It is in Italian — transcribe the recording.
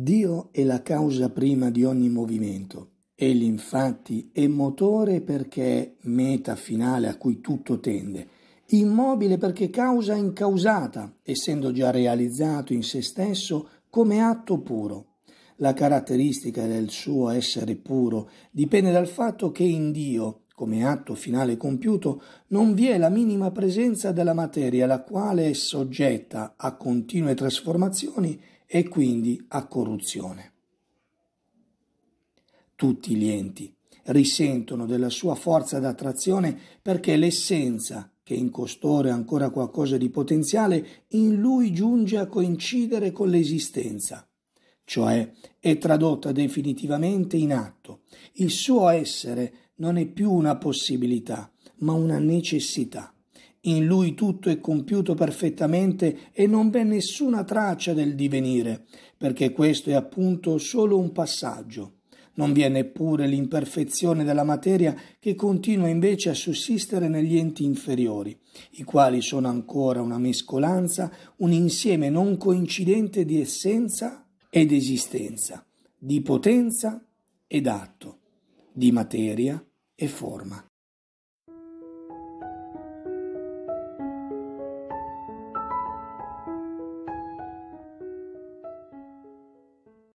Dio è la causa prima di ogni movimento. Egli infatti è motore perché è meta finale a cui tutto tende, immobile perché causa incausata, essendo già realizzato in se stesso come atto puro. La caratteristica del suo essere puro dipende dal fatto che in Dio, come atto finale compiuto, non vi è la minima presenza della materia, la quale è soggetta a continue trasformazioni e quindi a corruzione. Tutti gli enti risentono della sua forza d'attrazione perché l'essenza, che in costoro è ancora qualcosa di potenziale, in lui giunge a coincidere con l'esistenza, cioè è tradotta definitivamente in atto. Il suo essere non è più una possibilità, ma una necessità. In lui tutto è compiuto perfettamente e non v'è nessuna traccia del divenire, perché questo è appunto solo un passaggio. Non vi è neppure l'imperfezione della materia che continua invece a sussistere negli enti inferiori, i quali sono ancora una mescolanza, un insieme non coincidente di essenza ed esistenza, di potenza ed atto, di materia e forma.